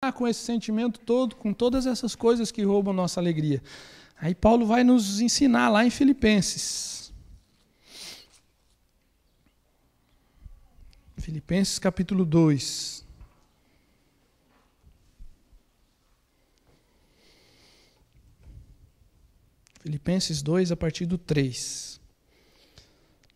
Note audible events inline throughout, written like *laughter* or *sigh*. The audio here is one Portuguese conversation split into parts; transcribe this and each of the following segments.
Ah, com esse sentimento todo, com todas essas coisas que roubam nossa alegria. Aí Paulo vai nos ensinar lá em Filipenses. Filipenses capítulo 2. Filipenses 2, a partir do 3.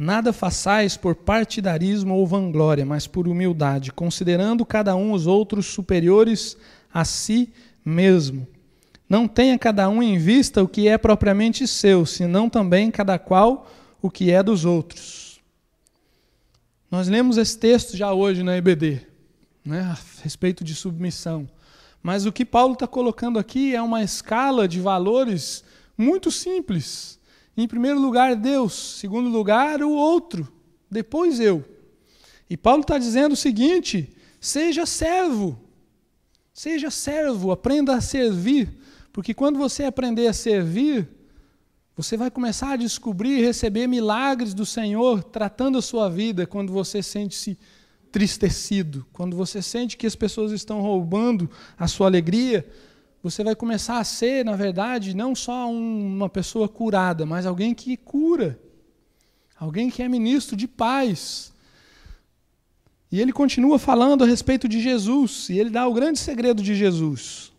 Nada façais por partidarismo ou vanglória, mas por humildade, considerando cada um os outros superiores a si mesmo. Não tenha cada um em vista o que é propriamente seu, senão também cada qual o que é dos outros. Nós lemos esse texto já hoje na EBD, né, a respeito de submissão. Mas o que Paulo está colocando aqui é uma escala de valores muito simples em primeiro lugar, Deus. Segundo lugar, o outro. Depois eu. E Paulo está dizendo o seguinte: seja servo. Seja servo, aprenda a servir. Porque quando você aprender a servir, você vai começar a descobrir e receber milagres do Senhor tratando a sua vida quando você sente-se tristecido, quando você sente que as pessoas estão roubando a sua alegria, você vai começar a ser, na verdade, não só um, uma pessoa curada, mas alguém que cura, alguém que é ministro de paz. E ele continua falando a respeito de Jesus, e ele dá o grande segredo de Jesus.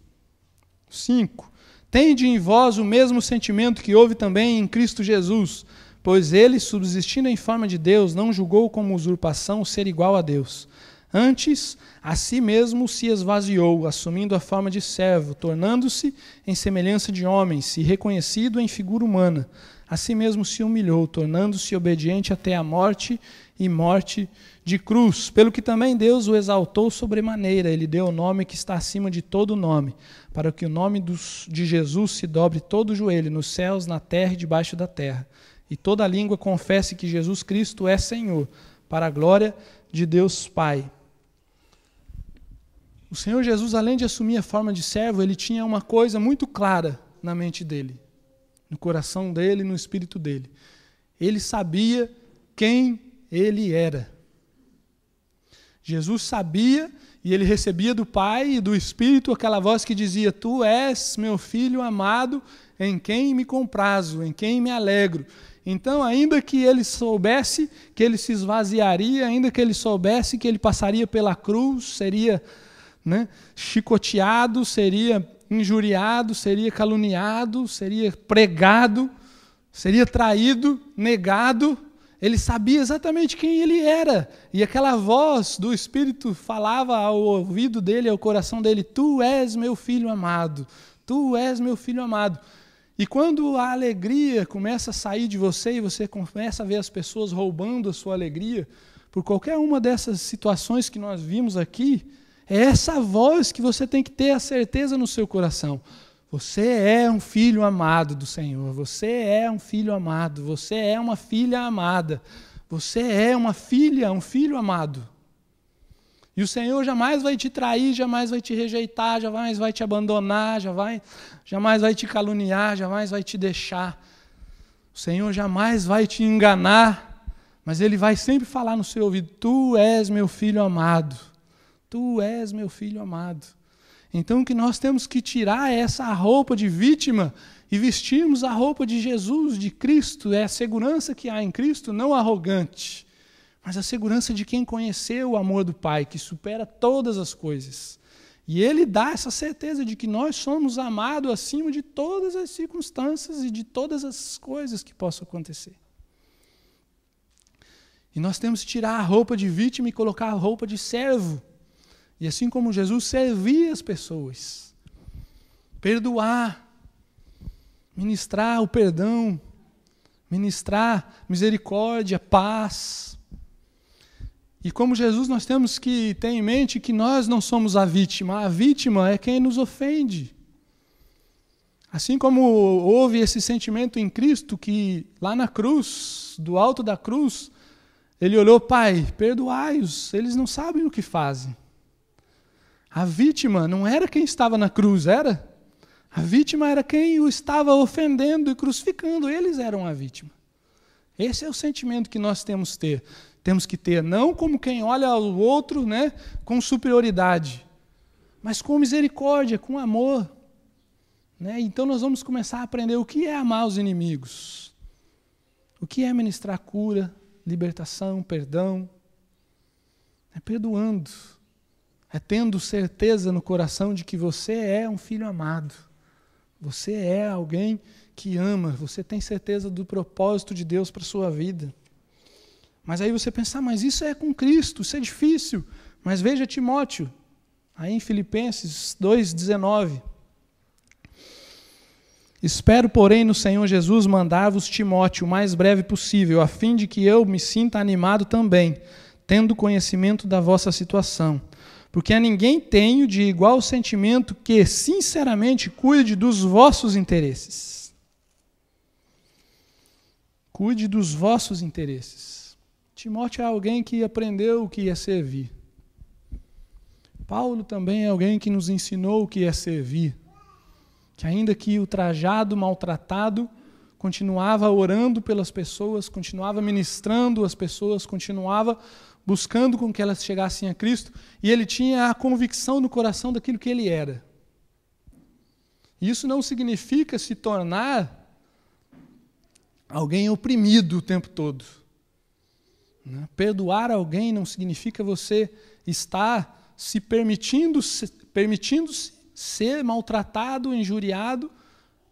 5. Tende em vós o mesmo sentimento que houve também em Cristo Jesus, pois ele, subsistindo em forma de Deus, não julgou como usurpação ser igual a Deus Antes, a si mesmo se esvaziou, assumindo a forma de servo, tornando-se em semelhança de homens e reconhecido em figura humana. A si mesmo se humilhou, tornando-se obediente até a morte e morte de cruz. Pelo que também Deus o exaltou sobremaneira, ele deu o nome que está acima de todo nome, para que o nome dos, de Jesus se dobre todo o joelho, nos céus, na terra e debaixo da terra. E toda língua confesse que Jesus Cristo é Senhor, para a glória de Deus Pai. O Senhor Jesus, além de assumir a forma de servo, ele tinha uma coisa muito clara na mente dele, no coração dele, no espírito dele. Ele sabia quem ele era. Jesus sabia e ele recebia do Pai e do Espírito aquela voz que dizia: Tu és meu filho amado, em quem me comprazo, em quem me alegro. Então, ainda que ele soubesse que ele se esvaziaria, ainda que ele soubesse que ele passaria pela cruz, seria né? chicoteado, seria injuriado, seria caluniado, seria pregado, seria traído, negado. Ele sabia exatamente quem ele era. E aquela voz do Espírito falava ao ouvido dele, ao coração dele: Tu és meu filho amado, tu és meu filho amado. E quando a alegria começa a sair de você e você começa a ver as pessoas roubando a sua alegria, por qualquer uma dessas situações que nós vimos aqui, é essa voz que você tem que ter a certeza no seu coração. Você é um filho amado do Senhor, você é um filho amado, você é uma filha amada, você é uma filha, um filho amado. E o Senhor jamais vai te trair, jamais vai te rejeitar, jamais vai te abandonar, jamais, jamais vai te caluniar, jamais vai te deixar. O Senhor jamais vai te enganar, mas Ele vai sempre falar no seu ouvido: Tu és meu filho amado. Tu és meu filho amado. Então que nós temos que tirar essa roupa de vítima e vestirmos a roupa de Jesus, de Cristo, é a segurança que há em Cristo, não arrogante, mas a segurança de quem conheceu o amor do Pai, que supera todas as coisas. E ele dá essa certeza de que nós somos amados acima de todas as circunstâncias e de todas as coisas que possam acontecer. E nós temos que tirar a roupa de vítima e colocar a roupa de servo. E assim como Jesus servir as pessoas, perdoar, ministrar o perdão, ministrar misericórdia, paz. E como Jesus, nós temos que ter em mente que nós não somos a vítima, a vítima é quem nos ofende. Assim como houve esse sentimento em Cristo que lá na cruz, do alto da cruz, ele olhou, Pai, perdoai-os, eles não sabem o que fazem. A vítima não era quem estava na cruz, era? A vítima era quem o estava ofendendo e crucificando, eles eram a vítima. Esse é o sentimento que nós temos que ter. Temos que ter não como quem olha o outro, né, com superioridade, mas com misericórdia, com amor. Né? Então nós vamos começar a aprender o que é amar os inimigos. O que é ministrar cura, libertação, perdão? É perdoando é tendo certeza no coração de que você é um filho amado. Você é alguém que ama, você tem certeza do propósito de Deus para sua vida. Mas aí você pensar, ah, mas isso é com Cristo, isso é difícil. Mas veja Timóteo, aí em Filipenses 2:19. Espero, porém, no Senhor Jesus mandar-vos Timóteo o mais breve possível, a fim de que eu me sinta animado também, tendo conhecimento da vossa situação porque a ninguém tenho de igual sentimento que sinceramente cuide dos vossos interesses. Cuide dos vossos interesses. Timóteo é alguém que aprendeu o que é servir. Paulo também é alguém que nos ensinou o que é servir. Que ainda que o trajado, maltratado, continuava orando pelas pessoas, continuava ministrando as pessoas, continuava buscando com que elas chegassem a Cristo, e ele tinha a convicção no coração daquilo que ele era. Isso não significa se tornar alguém oprimido o tempo todo. Né? Perdoar alguém não significa você estar se permitindo, se, permitindo -se ser maltratado, injuriado,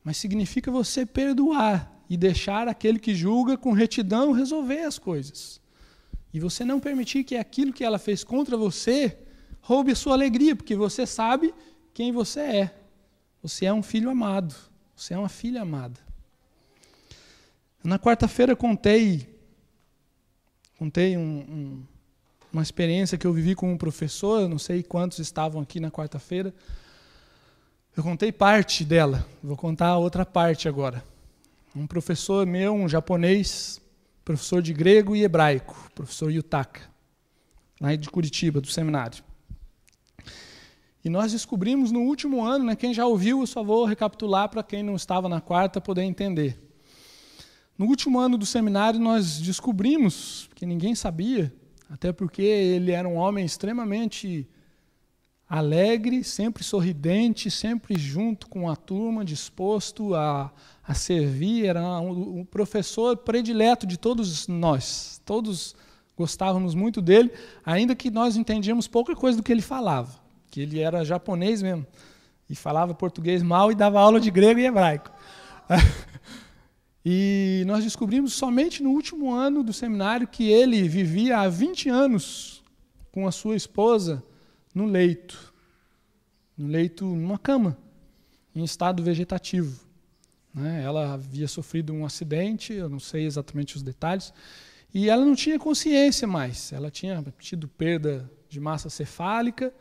mas significa você perdoar e deixar aquele que julga com retidão resolver as coisas. E você não permitir que aquilo que ela fez contra você roube a sua alegria, porque você sabe quem você é. Você é um filho amado. Você é uma filha amada. Na quarta-feira contei contei um, um, uma experiência que eu vivi com um professor, não sei quantos estavam aqui na quarta-feira. Eu contei parte dela, vou contar a outra parte agora. Um professor meu, um japonês, professor de grego e hebraico, professor Yutaka, lá de Curitiba, do seminário. E nós descobrimos no último ano, né, quem já ouviu, eu só vou recapitular para quem não estava na quarta poder entender. No último ano do seminário, nós descobrimos, que ninguém sabia, até porque ele era um homem extremamente alegre, sempre sorridente, sempre junto com a turma, disposto a, a servir. Era um, um professor predileto de todos nós. Todos gostávamos muito dele, ainda que nós entendíamos pouca coisa do que ele falava, que ele era japonês mesmo e falava português mal e dava aula de grego e hebraico. *laughs* e nós descobrimos somente no último ano do seminário que ele vivia há 20 anos com a sua esposa no leito, no leito, numa cama, em estado vegetativo. Né? Ela havia sofrido um acidente, eu não sei exatamente os detalhes, e ela não tinha consciência mais. Ela tinha tido perda de massa cefálica,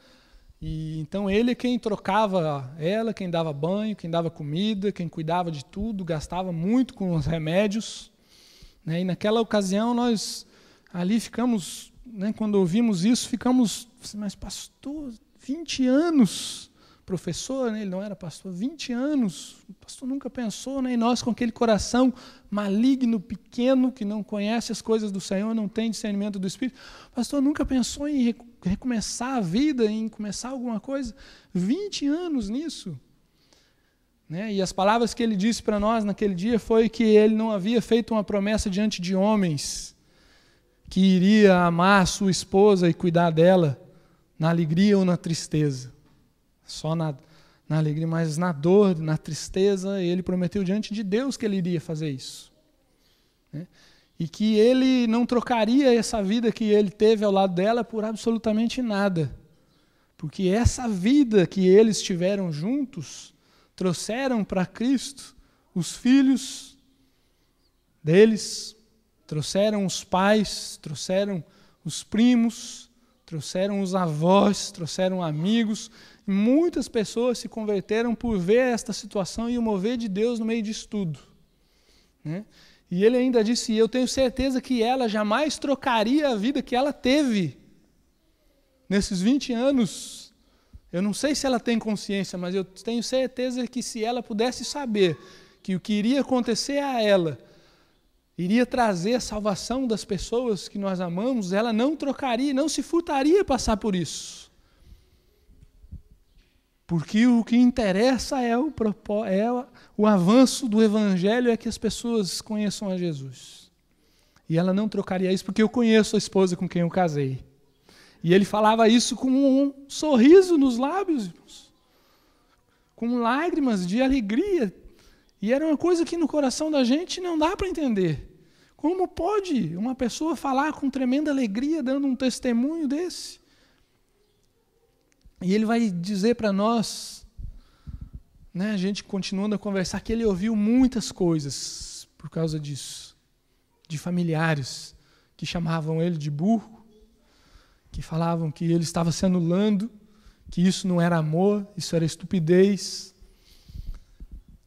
e então ele é quem trocava ela, quem dava banho, quem dava comida, quem cuidava de tudo, gastava muito com os remédios. Né? E naquela ocasião nós ali ficamos né, quando ouvimos isso, ficamos, assim, mas pastor, 20 anos, professor, né, ele não era pastor, 20 anos, o pastor nunca pensou, né, e nós com aquele coração maligno, pequeno, que não conhece as coisas do Senhor, não tem discernimento do Espírito, o pastor nunca pensou em recomeçar a vida, em começar alguma coisa, 20 anos nisso. Né? E as palavras que ele disse para nós naquele dia foi que ele não havia feito uma promessa diante de homens, que iria amar sua esposa e cuidar dela na alegria ou na tristeza. Só na, na alegria, mas na dor, na tristeza, ele prometeu diante de Deus que ele iria fazer isso. Né? E que ele não trocaria essa vida que ele teve ao lado dela por absolutamente nada. Porque essa vida que eles tiveram juntos trouxeram para Cristo os filhos deles, Trouxeram os pais, trouxeram os primos, trouxeram os avós, trouxeram amigos. Muitas pessoas se converteram por ver esta situação e o mover de Deus no meio disso tudo. Né? E ele ainda disse: Eu tenho certeza que ela jamais trocaria a vida que ela teve nesses 20 anos. Eu não sei se ela tem consciência, mas eu tenho certeza que se ela pudesse saber que o que iria acontecer a ela iria trazer a salvação das pessoas que nós amamos, ela não trocaria, não se furtaria a passar por isso. Porque o que interessa é o, é o avanço do Evangelho, é que as pessoas conheçam a Jesus. E ela não trocaria isso, porque eu conheço a esposa com quem eu casei. E ele falava isso com um sorriso nos lábios, com lágrimas de alegria, e era uma coisa que no coração da gente não dá para entender. Como pode uma pessoa falar com tremenda alegria dando um testemunho desse? E ele vai dizer para nós, né, a gente continuando a conversar, que ele ouviu muitas coisas por causa disso, de familiares que chamavam ele de burro, que falavam que ele estava se anulando, que isso não era amor, isso era estupidez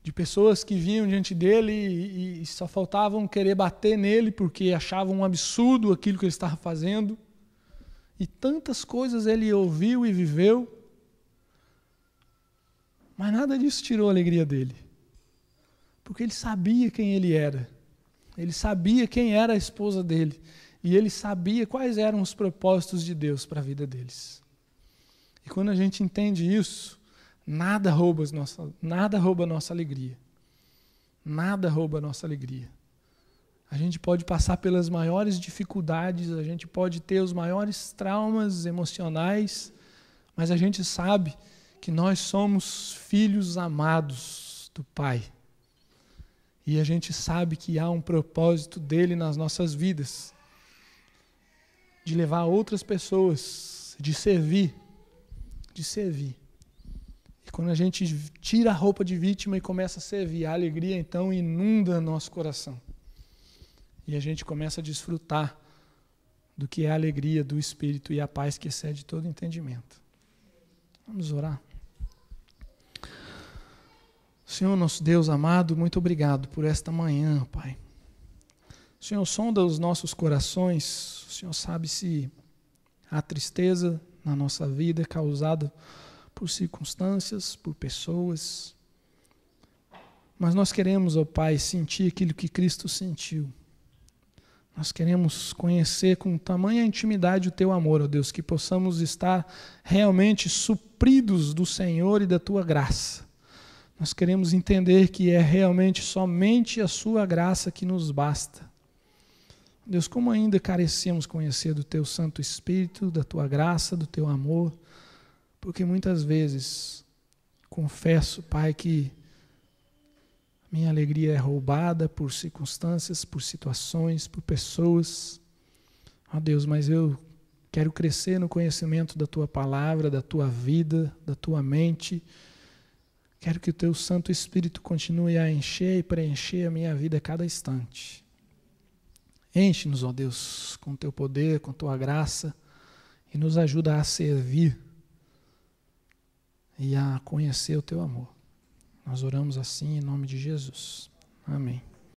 de pessoas que vinham diante dele e, e só faltavam querer bater nele porque achavam um absurdo aquilo que ele estava fazendo. E tantas coisas ele ouviu e viveu, mas nada disso tirou a alegria dele, porque ele sabia quem ele era, ele sabia quem era a esposa dele, e ele sabia quais eram os propósitos de Deus para a vida deles. E quando a gente entende isso, Nada rouba, as nossas, nada rouba a nossa alegria. Nada rouba a nossa alegria. A gente pode passar pelas maiores dificuldades, a gente pode ter os maiores traumas emocionais, mas a gente sabe que nós somos filhos amados do Pai. E a gente sabe que há um propósito dele nas nossas vidas de levar outras pessoas, de servir, de servir quando a gente tira a roupa de vítima e começa a servir, a alegria então inunda nosso coração. E a gente começa a desfrutar do que é a alegria do Espírito e a paz que excede todo entendimento. Vamos orar. Senhor, nosso Deus amado, muito obrigado por esta manhã, Pai. O Senhor sonda os nossos corações, o Senhor sabe se há tristeza na nossa vida causada por circunstâncias, por pessoas. Mas nós queremos, ó Pai, sentir aquilo que Cristo sentiu. Nós queremos conhecer com tamanha intimidade o teu amor, ó Deus, que possamos estar realmente supridos do Senhor e da tua graça. Nós queremos entender que é realmente somente a sua graça que nos basta. Deus, como ainda carecemos conhecer do teu Santo Espírito, da tua graça, do teu amor. Porque muitas vezes confesso, Pai, que minha alegria é roubada por circunstâncias, por situações, por pessoas. Ó oh, Deus, mas eu quero crescer no conhecimento da tua palavra, da tua vida, da tua mente. Quero que o teu Santo Espírito continue a encher e preencher a minha vida a cada instante. Enche-nos, ó Deus, com teu poder, com tua graça e nos ajuda a servir e a conhecer o teu amor. Nós oramos assim em nome de Jesus. Amém.